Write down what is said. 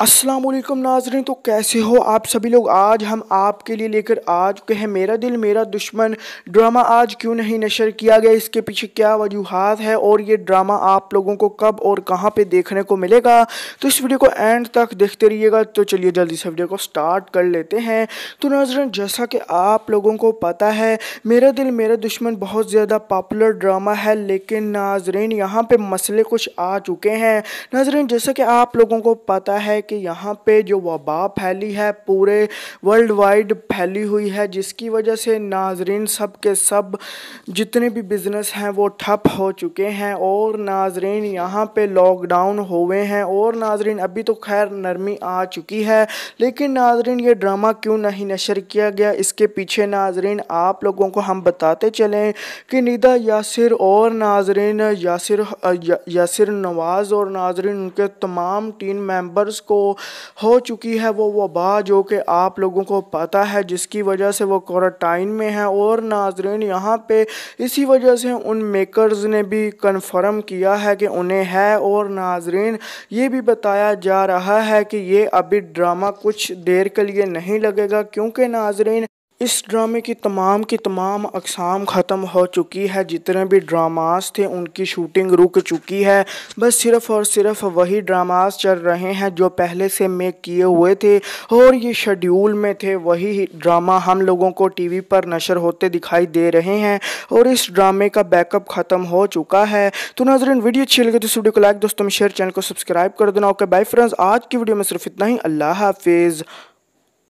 वालेकुम नाजरन तो कैसे हो आप सभी लोग आज हम आपके लिए लेकर आ चुके हैं मेरा दिल मेरा दुश्मन ड्रामा आज क्यों नहीं नशर किया गया इसके पीछे क्या वजूहत है और ये ड्रामा आप लोगों को कब और कहाँ पे देखने को मिलेगा तो इस वीडियो को एंड तक देखते रहिएगा तो चलिए जल्दी से वीडियो को स्टार्ट कर लेते हैं तो नाजरन जैसा कि आप लोगों को पता है मेरा दिल मेरा दुश्मन बहुत ज़्यादा पॉपुलर ड्रामा है लेकिन नाजरन यहाँ पर मसले कुछ आ चुके हैं नाजरन जैसा कि आप लोगों को पता है कि यहाँ पे जो वबा फैली है पूरे वर्ल्ड वाइड फैली हुई है जिसकी वजह से नाजरीन सब के सब जितने भी बिज़नेस हैं वो ठप हो चुके हैं और नाजरीन यहाँ पे लॉकडाउन हुए हैं और नाजरीन अभी तो खैर नरमी आ चुकी है लेकिन नाजरीन ये ड्रामा क्यों नहीं नशर किया गया इसके पीछे नाजरीन आप लोगों को हम बताते चलें कि निदा यासिर और नाजरीन यासिर या, यासिर नवाज़ और नाजरीन उनके तमाम टीम मेंबर्स को को हो चुकी है वो वबा जो कि आप लोगों को पता है जिसकी वजह से वो क्वारंटाइन में है और नाजरीन यहाँ पे इसी वजह से उन मेकर्स ने भी कन्फर्म किया है कि उन्हें है और नाजरीन ये भी बताया जा रहा है कि ये अभी ड्रामा कुछ देर के लिए नहीं लगेगा क्योंकि नाजरीन इस ड्रामे की तमाम की तमाम अकसाम ख़त्म हो चुकी है जितने भी ड्रामास थे उनकी शूटिंग रुक चुकी है बस सिर्फ़ और सिर्फ वही ड्रामास चल रहे हैं जो पहले से मेक किए हुए थे और ये शेड्यूल में थे वही ड्रामा हम लोगों को टीवी पर नशर होते दिखाई दे रहे हैं और इस ड्रामे का बैकअप ख़त्म हो चुका है तो नाजरन वीडियो अच्छी लगे तो इस वीडियो को लाइक दोस्तों में शेयर चैनल को सब्सक्राइब कर देना ओके बाई फ्रेंड्स आज की वीडियो में सिर्फ इतना ही अल्लाह हाफिज़